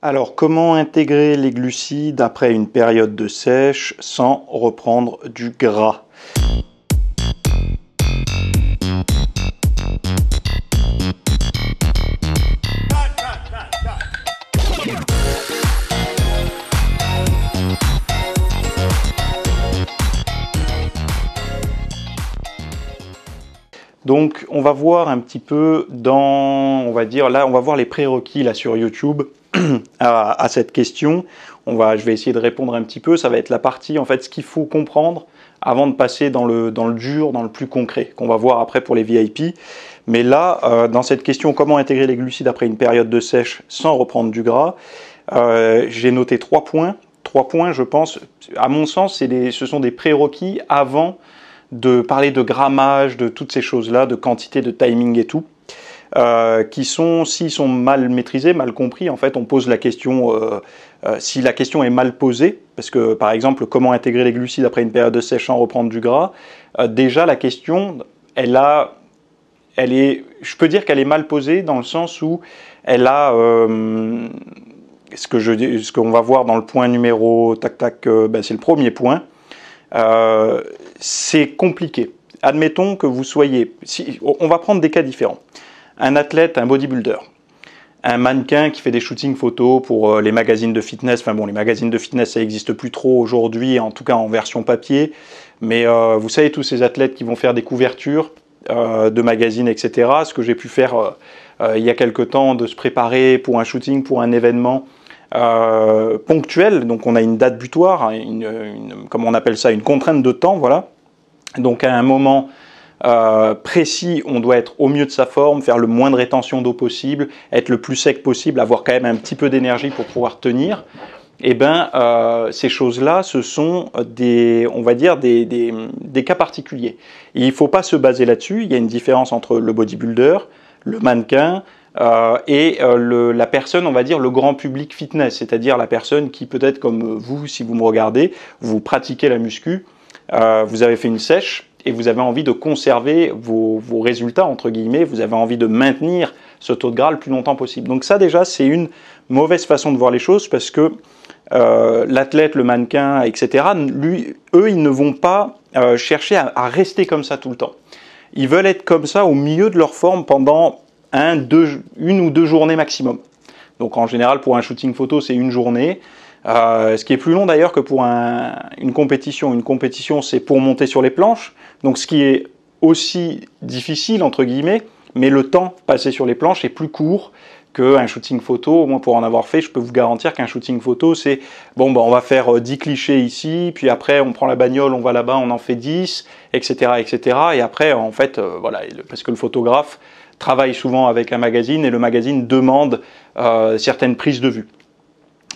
Alors, comment intégrer les glucides après une période de sèche sans reprendre du gras Donc, on va voir un petit peu dans, on va dire, là, on va voir les prérequis là sur YouTube à, cette question. On va, je vais essayer de répondre un petit peu. Ça va être la partie, en fait, ce qu'il faut comprendre avant de passer dans le, dans le dur, dans le plus concret, qu'on va voir après pour les VIP. Mais là, euh, dans cette question, comment intégrer les glucides après une période de sèche sans reprendre du gras, euh, j'ai noté trois points. Trois points, je pense, à mon sens, des, ce sont des prérequis avant de parler de grammage, de toutes ces choses-là, de quantité, de timing et tout. Euh, qui sont, s'ils sont mal maîtrisés, mal compris, en fait, on pose la question, euh, euh, si la question est mal posée, parce que par exemple, comment intégrer les glucides après une période de sèche sans reprendre du gras, déjà la question, elle a, elle est, je peux dire qu'elle est mal posée dans le sens où elle a, ce que je, ce qu'on va voir dans le point numéro, tac tac, ben, c'est le premier point, c'est compliqué admettons que vous soyez, on va prendre des cas différents un athlète, un bodybuilder, un mannequin qui fait des shootings photos pour euh, les magazines de fitness. Enfin bon, les magazines de fitness, ça n'existe plus trop aujourd'hui, en tout cas en version papier. Mais euh, vous savez, tous ces athlètes qui vont faire des couvertures euh, de magazines, etc. Ce que j'ai pu faire il y a quelque temps, de se préparer pour un shooting, pour un événement. ponctuel, donc on a une date butoir, hein, comme on appelle ça, une contrainte de temps, voilà. Donc à un moment euh, précis, on doit être au mieux de sa forme, faire le moins de rétention d'eau possible, être le plus sec possible, avoir quand même un petit peu d'énergie pour pouvoir tenir. et eh bien euh, ces choses-là, ce sont des, on va dire, des, cas particuliers. il ne faut pas se baser là-dessus. Il y a une différence entre le bodybuilder, le mannequin, euh, et la personne, on va dire, le grand public fitness, c'est-à-dire la personne qui peut-être comme vous, si vous me regardez, vous pratiquez la muscu, vous avez fait une sèche, et vous avez envie de conserver vos, résultats, entre guillemets, vous avez envie de maintenir ce taux de gras le plus longtemps possible. Donc ça déjà, c'est une mauvaise façon de voir les choses parce que euh, l'athlète, le mannequin, etc., lui, eux, ils ne vont pas euh, chercher à, rester comme ça tout le temps. Ils veulent être comme ça au milieu de leur forme pendant une ou deux journées maximum. Donc en général, pour un shooting photo, c'est une journée. Euh, ce qui est plus long d'ailleurs que pour une compétition. Une compétition, c'est pour monter sur les planches. Donc ce qui est aussi difficile, entre guillemets, mais le temps passé sur les planches est plus court qu'un shooting photo. moi pour en avoir fait, je peux vous garantir qu'un shooting photo, c'est bon, ben on va faire 10 euh, clichés ici, puis après on prend la bagnole, on va là-bas, on en fait 10, etc. etc. Et après, en fait, euh, voilà, parce que le photographe travaille souvent avec un magazine et le magazine demande certaines prises de vue.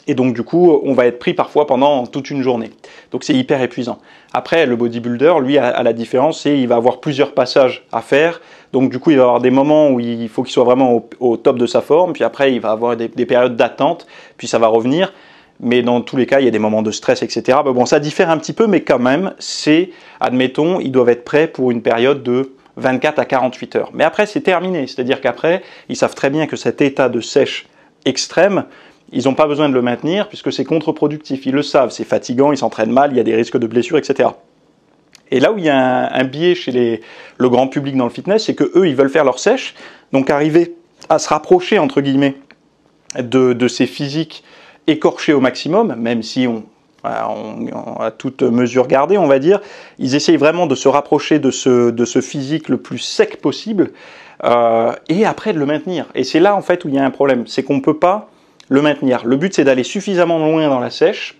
Et donc du coup, on va être pris parfois pendant toute une journée. Donc c'est hyper épuisant. Après, le bodybuilder, lui, a la différence, c'est il va avoir plusieurs passages à faire. Donc du coup, il va avoir des moments où il faut qu'il soit vraiment au, top de sa forme. Puis après, il va avoir des, périodes d'attente. Puis ça va revenir. Mais dans tous les cas, il y a des moments de stress, etc. bon, ça diffère un petit peu, mais quand même, c'est, admettons, ils doivent être prêts pour une période de 24 à 48 heures. Mais après, c'est terminé. C'est-à-dire qu'après, ils savent très bien que cet état de sèche extrême ils n'ont pas besoin de le maintenir puisque c'est contre-productif. Ils le savent, c'est fatigant, ils s'entraînent mal, il y a des risques de blessures, etc. Et là où il y a un, biais chez les, le grand public dans le fitness, c'est que eux, ils veulent faire leur sèche, donc arriver à se rapprocher entre guillemets de, ces physiques écorchés au maximum, même si on, on, à toute mesure gardée, on va dire, ils essayent vraiment de se rapprocher de ce, de ce physique le plus sec possible euh, et après de le maintenir. Et c'est là en fait où il y a un problème, c'est qu'on ne peut pas le maintenir. Le but, c'est d'aller suffisamment loin dans la sèche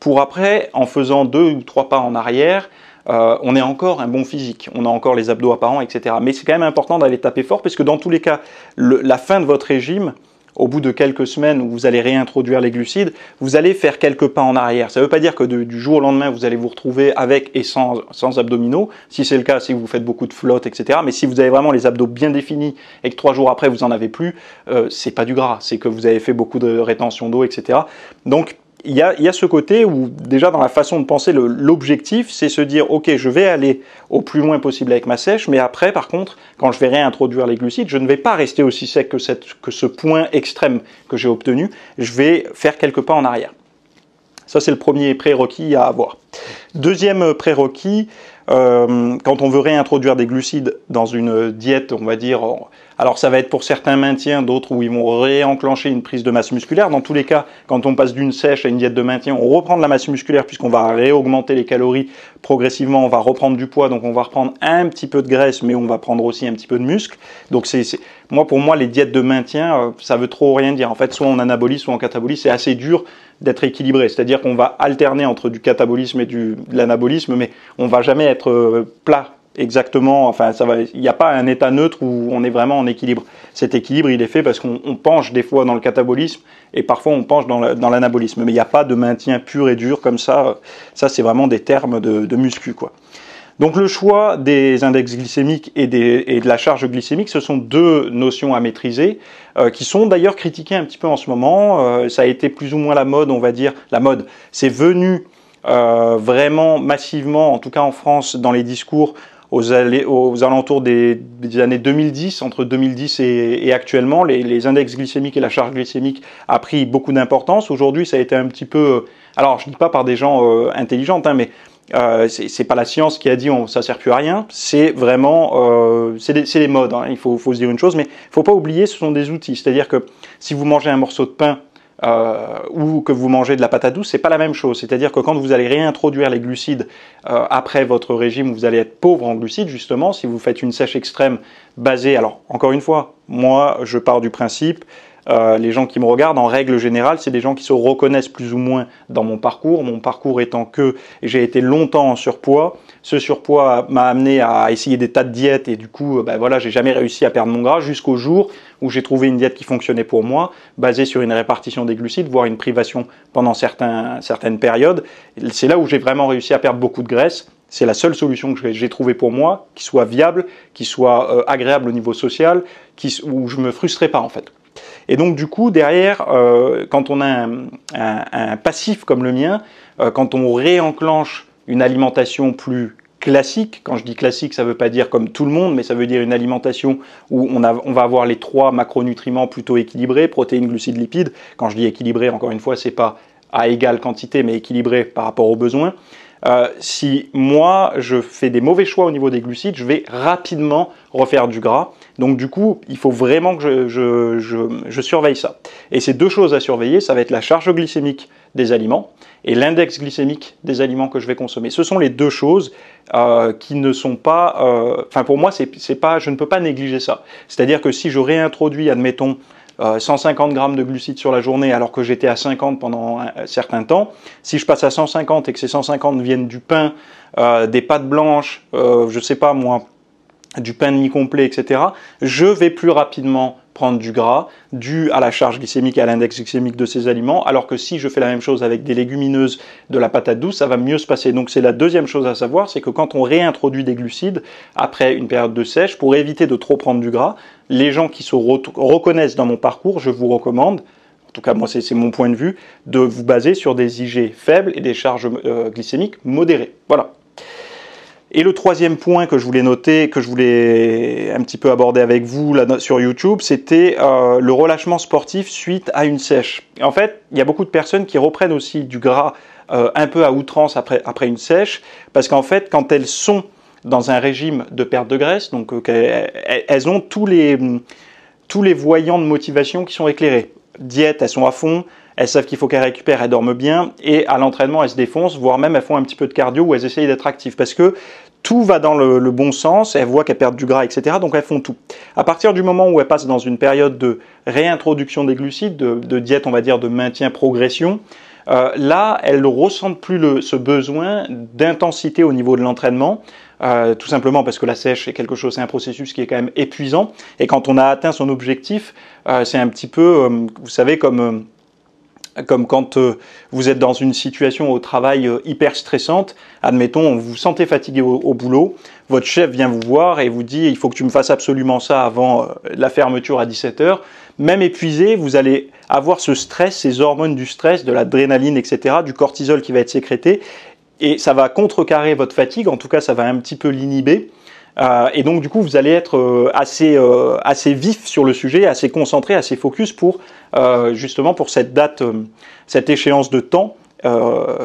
pour après, en faisant deux ou trois pas en arrière, euh, on est encore un bon physique, on a encore les abdos apparents, etc. Mais c'est quand même important d'aller taper fort, parce que dans tous les cas, la fin de votre régime, au bout de quelques semaines où vous allez réintroduire les glucides, vous allez faire quelques pas en arrière. Ça ne veut pas dire que du jour au lendemain, vous allez vous retrouver avec et sans, abdominaux. Si c'est le cas, si vous faites beaucoup de flotte, etc. Mais si vous avez vraiment les abdos bien définis et que trois jours après, vous n'en avez plus, euh, c'est pas du gras. C'est que vous avez fait beaucoup de rétention d'eau, etc. Donc, il y, a, ce côté où déjà dans la façon de penser, l'objectif, c'est se dire, ok, je vais aller au plus loin possible avec ma sèche, mais après, par contre, quand je vais réintroduire les glucides, je ne vais pas rester aussi sec que, ce point extrême que j'ai obtenu, je vais faire quelques pas en arrière. Ça, c'est le premier prérequis à avoir. Deuxième prérequis, euh, quand on veut réintroduire des glucides dans une diète, on va dire, alors ça va être pour certains maintiens, d'autres où ils vont réenclencher une prise de masse musculaire. Dans tous les cas, quand on passe d'une sèche à une diète de maintien, on reprend de la masse musculaire puisqu'on va réaugmenter les calories progressivement, on va reprendre du poids, donc on va reprendre un petit peu de graisse, mais on va prendre aussi un petit peu de muscle. Donc c'est moi pour moi les diètes de maintien, euh, ça veut trop rien dire. En fait, soit on anabolise, soit on catabolise, c'est assez dur d'être équilibré. C'est-à-dire qu'on va alterner entre du catabolisme et du, de l'anabolisme, mais on va jamais être euh, plat exactement, enfin, ça va, il n'y a pas un état neutre où on est vraiment en équilibre. Cet équilibre, il est fait parce qu'on penche des fois dans le catabolisme et parfois on penche dans l'anabolisme. Mais il n'y a pas de maintien pur et dur comme ça. Ça, c'est vraiment des termes de, muscu, quoi. Donc le choix des index glycémiques et, de la charge glycémique, ce sont deux notions à maîtriser, euh, qui sont d'ailleurs critiquées un petit peu en ce moment. Euh, ça a été plus ou moins la mode, on va dire. La mode, c'est venu euh, vraiment massivement, en tout cas en France, dans les discours aux, aux alentours des, années 2010, entre 2010 et, actuellement, les, les, index glycémiques et la charge glycémique a pris beaucoup d'importance. Aujourd'hui, ça a été un petit peu, euh, alors je ne dis pas par des gens euh, intelligents, hein, mais euh, c'est pas la science qui a dit on, ça sert plus à rien, c'est vraiment euh, c'est des, modes. Hein. Il faut, faut, se dire une chose, mais il faut pas oublier, ce sont des outils. C'est-à-dire que si vous mangez un morceau de pain euh, ou que vous mangez de la pâte à douce, c'est pas la même chose. C'est-à-dire que quand vous allez réintroduire les glucides euh, après votre régime, vous allez être pauvre en glucides justement. Si vous faites une sèche extrême basée, alors encore une fois, moi je pars du principe euh, les gens qui me regardent, en règle générale, c'est des gens qui se reconnaissent plus ou moins dans mon parcours. Mon parcours étant que j'ai été longtemps en surpoids. Ce surpoids m'a amené à essayer des tas de diètes et du coup, euh, ben voilà, j'ai jamais réussi à perdre mon gras jusqu'au jour où j'ai trouvé une diète qui fonctionnait pour moi, basée sur une répartition des glucides, voire une privation pendant certaines périodes. C'est là où j'ai vraiment réussi à perdre beaucoup de graisse. C'est la seule solution que j'ai trouvée pour moi, qui soit viable, qui soit euh, agréable au niveau social, qui, où je me frustrais pas en fait. Et donc du coup, derrière, euh, quand on a un, passif comme le mien, euh, quand on réenclenche une alimentation plus classique, quand je dis classique, ça ne veut pas dire comme tout le monde, mais ça veut dire une alimentation où on, va avoir les trois macronutriments plutôt équilibrés, protéines, glucides, lipides. Quand je dis équilibré, encore une fois, n'est pas à égale quantité, mais équilibré par rapport aux besoins. Euh, si moi je fais des mauvais choix au niveau des glucides, je vais rapidement refaire du gras. Donc du coup, il faut vraiment que je, surveille ça. Et ces deux choses à surveiller, ça va être la charge glycémique des aliments et l'index glycémique des aliments que je vais consommer. Ce sont les deux choses euh, qui ne sont pas... Euh, enfin pour moi, c'est pas, je ne peux pas négliger ça. C'est-à-dire que si je réintroduis, admettons, 150 euh, grammes de glucides sur la journée alors que j'étais à 50 pendant un certain temps. Si je passe à 150 et que ces 150 viennent du pain, des pâtes blanches, je je sais pas moi, du pain de mie complet, etc., je vais plus rapidement prendre du gras dû à la charge glycémique et à l'index glycémique de ces aliments, alors que si je fais la même chose avec des légumineuses, de la patate douce, ça va mieux se passer. Donc c'est la deuxième chose à savoir, c'est que quand on réintroduit des glucides après une période de sèche, pour éviter de trop prendre du gras, les gens qui se reconnaissent dans mon parcours, je vous recommande en tout cas moi c'est mon point de vue, de vous baser sur des IG faibles et des charges euh, glycémiques modérées. Voilà, et le troisième point que je voulais noter, que je voulais un petit peu aborder avec vous sur YouTube, c'était euh, le relâchement sportif suite à une sèche. En fait, il y a beaucoup de personnes qui reprennent aussi du gras euh, un peu à outrance après, après une sèche, parce qu'en fait, quand elles sont dans un régime de perte de graisse, donc euh, elles ont tous les, tous les voyants de motivation qui sont éclairés. Diète, elles sont à fond, elles savent qu'il faut qu'elles récupèrent, elles dorment bien, et à l'entraînement, elles se défoncent, voire même elles font un petit peu de cardio ou elles essayent d'être actives. Parce que tout va dans le, bon sens, elles voit qu'elle perdent du gras, etc. Donc elles font tout. À partir du moment où elle passe dans une période de réintroduction des glucides, de, diète, on va dire, de maintien-progression, euh, là, elle ne ressentent plus ce besoin d'intensité au niveau de l'entraînement, euh, tout simplement parce que la sèche est quelque chose, c'est un processus qui est quand même épuisant. Et quand on a atteint son objectif, euh, c'est un petit peu, vous savez, comme comme quand euh, vous êtes dans une situation au travail euh, hyper stressante, admettons, vous vous sentez fatigué au, boulot, votre chef vient vous voir et vous dit il faut que tu me fasses absolument ça avant euh, la fermeture à 17h. Même épuisé, vous allez avoir ce stress, ces hormones du stress, de l'adrénaline, etc., du cortisol qui va être sécrété, et ça va contrecarrer votre fatigue, en tout cas ça va un petit peu l'inhiber. Euh, et donc du coup, vous allez être euh, euh, assez, vif sur le sujet, assez concentré, assez focus pour justement pour cette date, cette échéance de temps,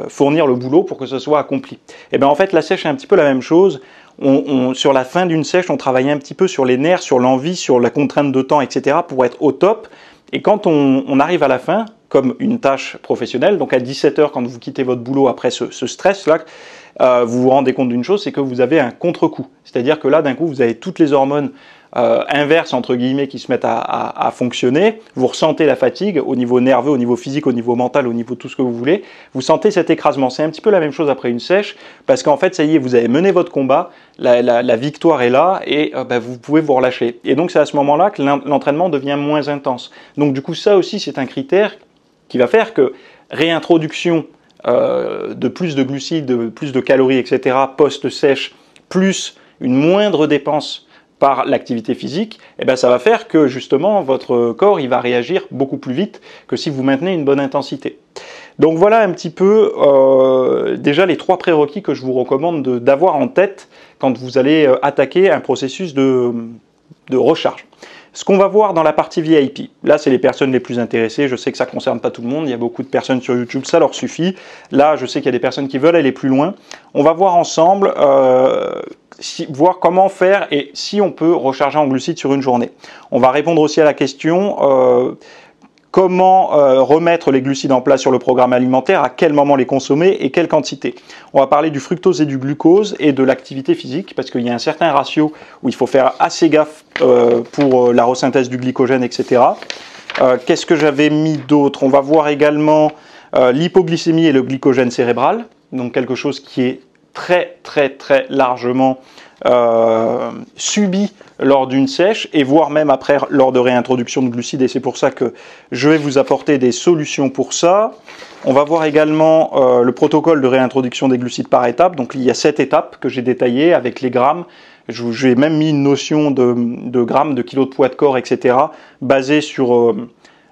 fournir le boulot pour que ce soit accompli. Et eh bien en fait, la sèche est un petit peu la même chose. sur la fin d'une sèche, on travaille un petit peu sur les nerfs, sur l'envie, sur la contrainte de temps, etc., pour être au top. Et quand on arrive à la fin, comme une tâche professionnelle. Donc à 17h, quand vous quittez votre boulot après ce, stress-là, euh, vous vous rendez compte d'une chose, c'est que vous avez un contre-coup. C'est-à-dire que là, d'un coup, vous avez toutes les hormones euh, inverses, entre guillemets, qui se mettent à, fonctionner. Vous ressentez la fatigue au niveau nerveux, au niveau physique, au niveau mental, au niveau tout ce que vous voulez. Vous sentez cet écrasement. C'est un petit peu la même chose après une sèche, parce qu'en fait, ça y est, vous avez mené votre combat, la, victoire est là, et euh, bah, vous pouvez vous relâcher. Et donc, c'est à ce moment-là que l'entraînement devient moins intense. Donc, du coup, ça aussi, c'est un critère qui va faire que réintroduction euh, de plus de glucides, de plus de calories, etc., post-sèche, plus une moindre dépense par l'activité physique, et eh ben, ça va faire que justement votre corps il va réagir beaucoup plus vite que si vous maintenez une bonne intensité. Donc voilà un petit peu euh, déjà les trois prérequis que je vous recommande d'avoir en tête quand vous allez euh, attaquer un processus de recharge. Ce qu'on va voir dans la partie VIP, là c'est les personnes les plus intéressées, je sais que ça ne concerne pas tout le monde, il y a beaucoup de personnes sur YouTube, ça leur suffit. Là je sais qu'il y a des personnes qui veulent aller plus loin. On va voir ensemble, euh, voir comment faire et si on peut recharger en glucides sur une journée. On va répondre aussi à la question... Euh, comment euh, remettre les glucides en place sur le programme alimentaire, à quel moment les consommer et quelle quantité. On va parler du fructose et du glucose et de l'activité physique parce qu'il y a un certain ratio où il faut faire assez gaffe euh, pour euh, la resynthèse du glycogène, etc. Qu'est-ce que j'avais mis d'autre On va voir également l'hypoglycémie et le glycogène cérébral, donc quelque chose qui est très très très largement subi lors d'une sèche et voire même après lors de réintroduction de glucides. Et c'est pour ça que je vais vous apporter des solutions pour ça. On va voir également euh, le protocole de réintroduction des glucides par étape. Donc il y a sept étapes que j'ai détaillées avec les grammes. J'ai même mis une notion de, grammes, de kilos de poids de corps, etc. basée sur... Euh,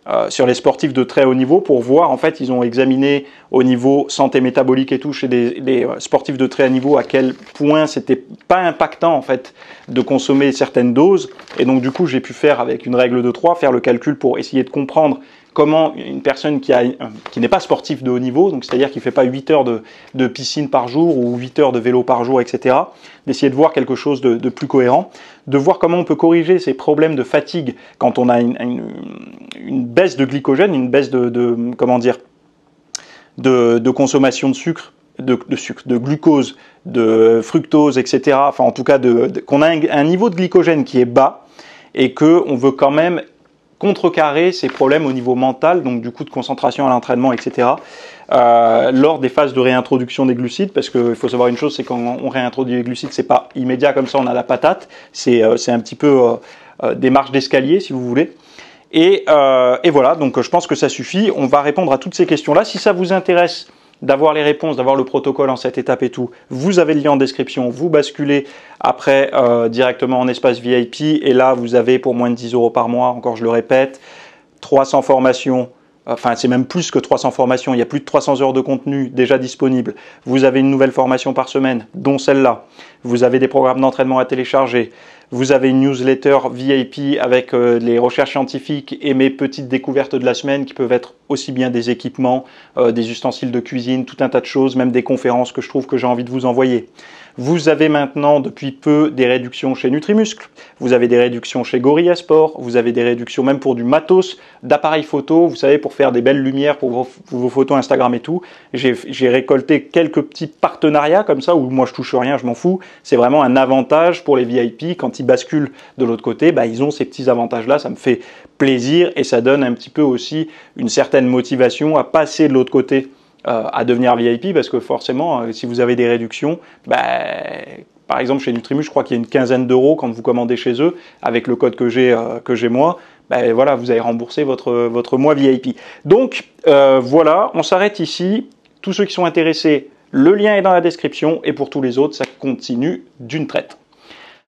euh, sur les sportifs de très haut niveau pour voir, en fait, ils ont examiné au niveau santé métabolique et tout chez des, euh, sportifs de très haut niveau à quel point c'était pas impactant, en fait, de consommer certaines doses. Et donc, du coup, j'ai pu faire avec une règle de 3, faire le calcul pour essayer de comprendre comment une personne euh, qui, n'est pas sportif de haut niveau, donc c'est-à-dire qui fait pas 8 heures de, piscine par jour ou 8 heures de vélo par jour, etc., d'essayer de voir quelque chose de plus cohérent de voir comment on peut corriger ces problèmes de fatigue quand on a une, baisse de glycogène, une baisse de, comment dire, de, consommation de sucre, de, sucre, de glucose, de fructose, etc. Enfin, en tout cas, qu'on a un, niveau de glycogène qui est bas et que on veut quand même contrecarrer ces problèmes au niveau mental, donc du coup de concentration à l'entraînement, etc. Euh, lors des phases de réintroduction des glucides, parce qu'il faut savoir une chose, c'est quand on réintroduit les glucides, c'est pas immédiat comme ça, on a la patate, c'est euh, un petit peu euh, des marches d'escalier si vous voulez. Et, voilà, donc je pense que ça suffit. On va répondre à toutes ces questions-là. Si ça vous intéresse d'avoir les réponses, d'avoir le protocole en cette étape et tout. Vous avez le lien en description, vous basculez après directement en espace VIP et là vous avez pour moins de 10 euros par mois, encore je le répète, 300 formations, enfin c'est même plus que 300 formations, il y a plus de 300 heures de contenu déjà disponibles. Vous avez une nouvelle formation par semaine, dont celle-là. Vous avez des programmes d'entraînement à télécharger. Vous avez une newsletter VIP avec euh, les recherches scientifiques et mes petites découvertes de la semaine qui peuvent être aussi bien des équipements, euh, des ustensiles de cuisine, tout un tas de choses, même des conférences que je trouve que j'ai envie de vous envoyer. Vous avez maintenant depuis peu des réductions chez Nutrimuscle, vous avez des réductions chez Gorilla Sport, vous avez des réductions même pour du matos, d'appareils photo, vous savez, pour faire des belles lumières pour vos, photos Instagram et tout. J'ai récolté quelques petits partenariats comme ça où moi je touche rien, je m'en fous. C'est vraiment un avantage pour les VIP quand ils basculent de l'autre côté, bah, ils ont ces petits avantages-là, ça me fait plaisir et ça donne un petit peu aussi une certaine motivation à passer de l'autre côté euh, à devenir VIP parce que forcément, euh, si vous avez des réductions, bah, par exemple, chez Nutrimu, je crois qu'il y a une quinzaine d'euros quand vous commandez chez eux, avec le code que j'ai euh, que j'ai moi. Ben voilà, vous avez remboursé votre, votre mois VIP. Donc voilà, on s'arrête ici. Tous ceux qui sont intéressés, le lien est dans la description. Et pour tous les autres, ça continue d'une traite.